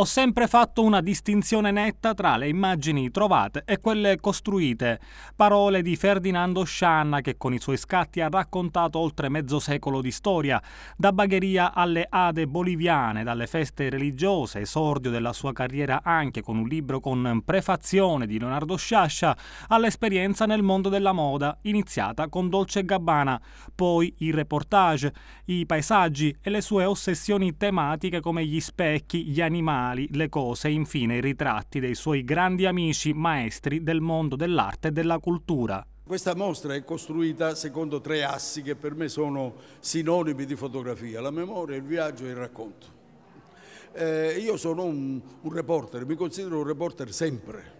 Ho sempre fatto una distinzione netta tra le immagini trovate e quelle costruite, parole di Ferdinando Scianna che con i suoi scatti ha raccontato oltre mezzo secolo di storia, da Bagheria alle Ade boliviane, dalle feste religiose, esordio della sua carriera anche con un libro con prefazione di Leonardo Sciascia, all'esperienza nel mondo della moda, iniziata con Dolce Gabbana, poi i reportage, i paesaggi e le sue ossessioni tematiche come gli specchi, gli animali, giornali, le cose e infine i ritratti dei suoi grandi amici maestri del mondo dell'arte e della cultura. Questa mostra è costruita secondo tre assi che per me sono sinonimi di fotografia, la memoria, il viaggio e il racconto. Eh, io sono un, un reporter, mi considero un reporter sempre,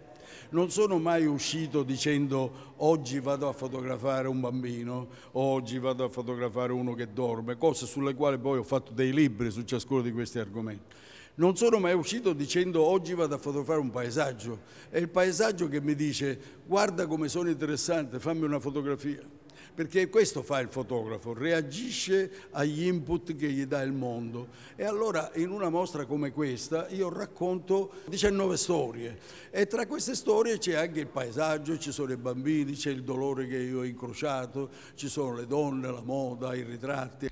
non sono mai uscito dicendo oggi vado a fotografare un bambino, oggi vado a fotografare uno che dorme, cose sulle quali poi ho fatto dei libri su ciascuno di questi argomenti non sono mai uscito dicendo oggi vado a fotografare un paesaggio, è il paesaggio che mi dice guarda come sono interessante, fammi una fotografia. Perché questo fa il fotografo, reagisce agli input che gli dà il mondo. E allora in una mostra come questa io racconto 19 storie e tra queste storie c'è anche il paesaggio, ci sono i bambini, c'è il dolore che io ho incrociato, ci sono le donne, la moda, i ritratti.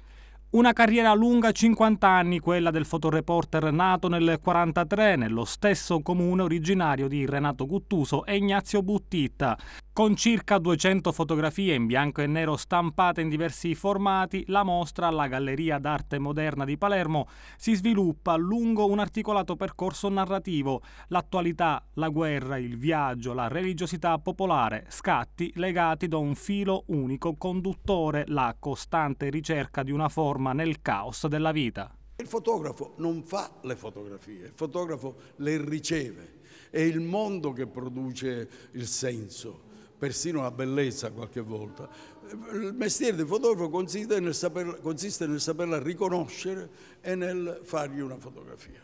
Una carriera lunga 50 anni, quella del fotoreporter nato nel 1943 nello stesso comune originario di Renato Guttuso e Ignazio Buttitta. Con circa 200 fotografie in bianco e nero stampate in diversi formati, la mostra alla Galleria d'Arte Moderna di Palermo si sviluppa lungo un articolato percorso narrativo. L'attualità, la guerra, il viaggio, la religiosità popolare, scatti legati da un filo unico conduttore, la costante ricerca di una forma nel caos della vita. Il fotografo non fa le fotografie, il fotografo le riceve. È il mondo che produce il senso persino la bellezza qualche volta. Il mestiere del fotografo consiste nel, saperla, consiste nel saperla riconoscere e nel fargli una fotografia.